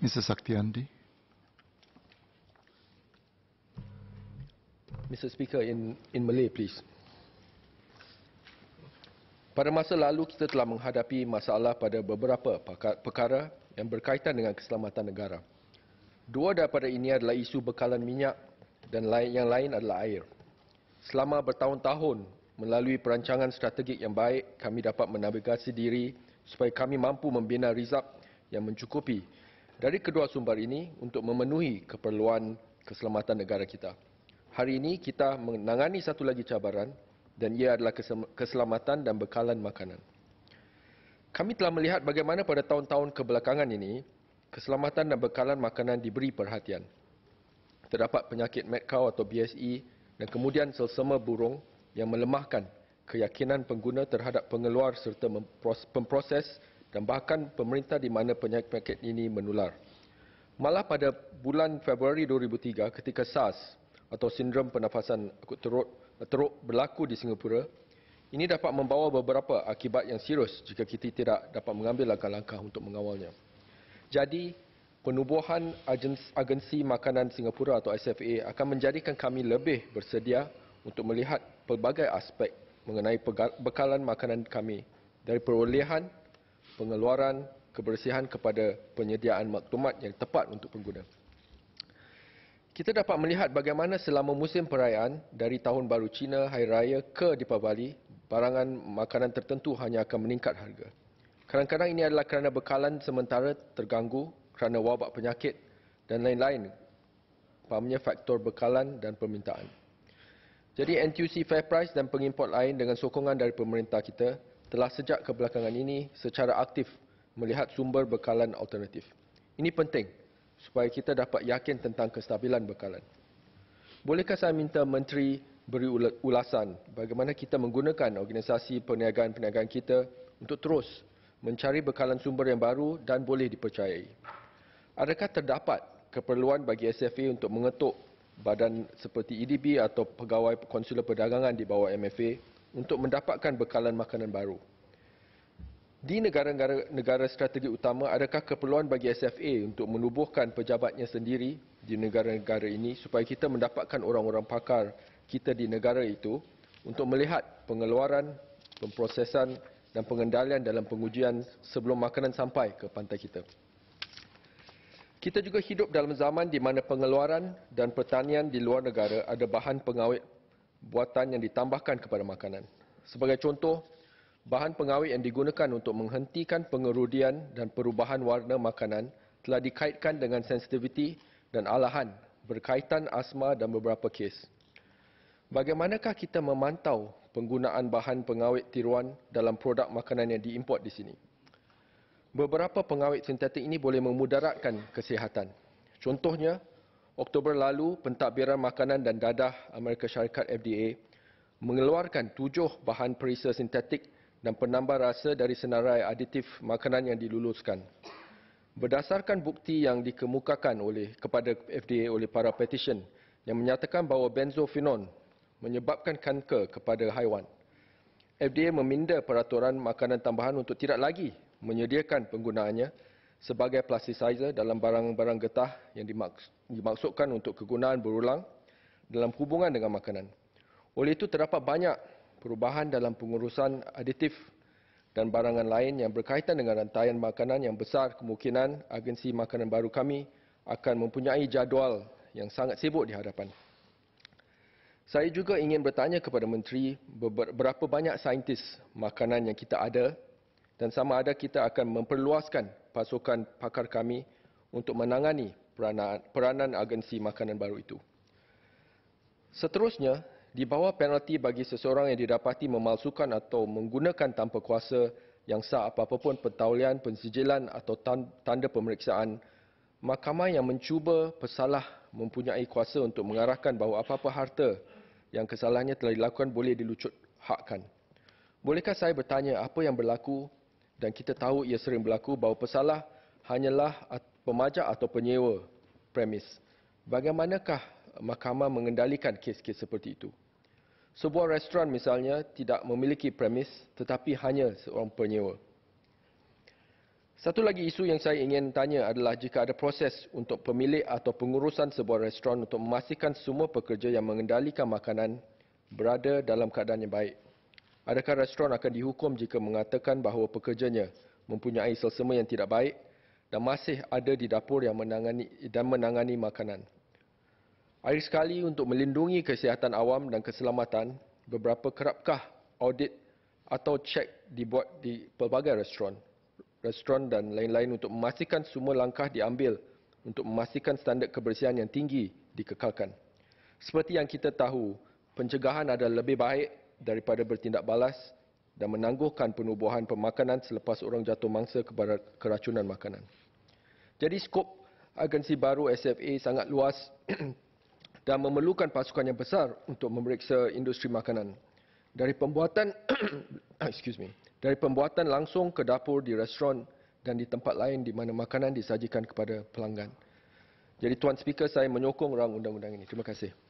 Mr. Saktiandi. Mr. Speaker, in, in Malay, please. Pada masa lalu, kita telah menghadapi masalah pada beberapa perkara yang berkaitan dengan keselamatan negara. Dua daripada ini adalah isu bekalan minyak dan yang lain adalah air. Selama bertahun-tahun, melalui perancangan strategik yang baik, kami dapat menavigasi diri supaya kami mampu membina rizab yang mencukupi dari kedua sumber ini untuk memenuhi keperluan keselamatan negara kita. Hari ini kita menangani satu lagi cabaran dan ia adalah keselamatan dan bekalan makanan. Kami telah melihat bagaimana pada tahun-tahun kebelakangan ini keselamatan dan bekalan makanan diberi perhatian. Terdapat penyakit mad cow atau BSE dan kemudian selsema burung yang melemahkan keyakinan pengguna terhadap pengeluar serta pemproses memproses dan bahkan pemerintah di mana penyakit-penyakit ini menular. Malah pada bulan Februari 2003 ketika SARS atau sindrom pernafasan akut teruk, teruk berlaku di Singapura, ini dapat membawa beberapa akibat yang serius jika kita tidak dapat mengambil langkah-langkah untuk mengawalnya. Jadi, penubuhan Agensi Makanan Singapura atau SFA akan menjadikan kami lebih bersedia untuk melihat pelbagai aspek mengenai bekalan makanan kami dari perolehan pengeluaran kebersihan kepada penyediaan maklumat yang tepat untuk pengguna. Kita dapat melihat bagaimana selama musim perayaan dari tahun baru Cina, Hari Raya ke Deepavali, barangan makanan tertentu hanya akan meningkat harga. Kadang-kadang ini adalah kerana bekalan sementara terganggu kerana wabak penyakit dan lain-lain. Pahamnya faktor bekalan dan permintaan. Jadi NTUC Fairprice dan pengimport lain dengan sokongan dari pemerintah kita telah sejak kebelakangan ini secara aktif melihat sumber bekalan alternatif. Ini penting supaya kita dapat yakin tentang kestabilan bekalan. Bolehkah saya minta Menteri beri ulasan bagaimana kita menggunakan organisasi perniagaan-perniagaan kita untuk terus mencari bekalan sumber yang baru dan boleh dipercayai? Adakah terdapat keperluan bagi SFA untuk mengetuk badan seperti EDB atau pegawai konsuler perdagangan di bawah MFA untuk mendapatkan bekalan makanan baru. Di negara-negara negara strategi utama, adakah keperluan bagi SFA untuk menubuhkan pejabatnya sendiri di negara-negara ini supaya kita mendapatkan orang-orang pakar kita di negara itu untuk melihat pengeluaran, pemprosesan dan pengendalian dalam pengujian sebelum makanan sampai ke pantai kita? Kita juga hidup dalam zaman di mana pengeluaran dan pertanian di luar negara ada bahan pengawet buatan yang ditambahkan kepada makanan. Sebagai contoh, bahan pengawet yang digunakan untuk menghentikan pengerudian dan perubahan warna makanan telah dikaitkan dengan sensitiviti dan alahan berkaitan asma dan beberapa kes. Bagaimanakah kita memantau penggunaan bahan pengawet tiruan dalam produk makanan yang diimport di sini? Beberapa pengawet sintetik ini boleh memudaratkan kesihatan. Contohnya, Oktober lalu, Pentadbiran Makanan dan Dadah Amerika Syarikat FDA mengeluarkan tujuh bahan perisa sintetik dan penambah rasa dari senarai aditif makanan yang diluluskan. Berdasarkan bukti yang dikemukakan oleh kepada FDA oleh para petisyen yang menyatakan bahawa benzofenon menyebabkan kanker kepada haiwan, FDA meminda peraturan makanan tambahan untuk tidak lagi menyediakan penggunaannya sebagai plasticizer dalam barang-barang getah yang dimaksudkan untuk kegunaan berulang dalam hubungan dengan makanan. Oleh itu, terdapat banyak perubahan dalam pengurusan aditif dan barangan lain yang berkaitan dengan rantaian makanan yang besar kemungkinan agensi makanan baru kami akan mempunyai jadual yang sangat sibuk di hadapan. Saya juga ingin bertanya kepada Menteri berapa banyak saintis makanan yang kita ada dan sama ada kita akan memperluaskan pasukan pakar kami untuk menangani peranan, peranan agensi makanan baru itu. Seterusnya, di bawah penalti bagi seseorang yang didapati memalsukan atau menggunakan tanpa kuasa yang sah apapun pentaulian, pensijilan atau tanda pemeriksaan, mahkamah yang mencuba pesalah mempunyai kuasa untuk mengarahkan bahawa apa-apa harta yang kesalahannya telah dilakukan boleh dilucut hakkan. Bolehkah saya bertanya apa yang berlaku dan kita tahu ia sering berlaku bahawa pesalah hanyalah pemajak atau penyewa premis. Bagaimanakah mahkamah mengendalikan kes-kes seperti itu? Sebuah restoran misalnya tidak memiliki premis tetapi hanya seorang penyewa. Satu lagi isu yang saya ingin tanya adalah jika ada proses untuk pemilik atau pengurusan sebuah restoran untuk memastikan semua pekerja yang mengendalikan makanan berada dalam keadaan yang baik. Adakah restoran akan dihukum jika mengatakan bahawa pekerjanya mempunyai selsema yang tidak baik dan masih ada di dapur yang menangani dan menangani makanan? Air sekali untuk melindungi kesihatan awam dan keselamatan, beberapa kerapkah audit atau cek dibuat di pelbagai restoran? restoran dan lain-lain untuk memastikan semua langkah diambil untuk memastikan standar kebersihan yang tinggi dikekalkan. Seperti yang kita tahu, pencegahan adalah lebih baik daripada bertindak balas dan menangguhkan penubuhan pemakanan selepas orang jatuh mangsa kepada keracunan makanan. Jadi skop agensi baru SFA sangat luas dan memerlukan pasukan yang besar untuk memeriksa industri makanan. Dari pembuatan excuse me, dari pembuatan langsung ke dapur di restoran dan di tempat lain di mana makanan disajikan kepada pelanggan. Jadi Tuan Speaker, saya menyokong rang undang-undang ini. Terima kasih.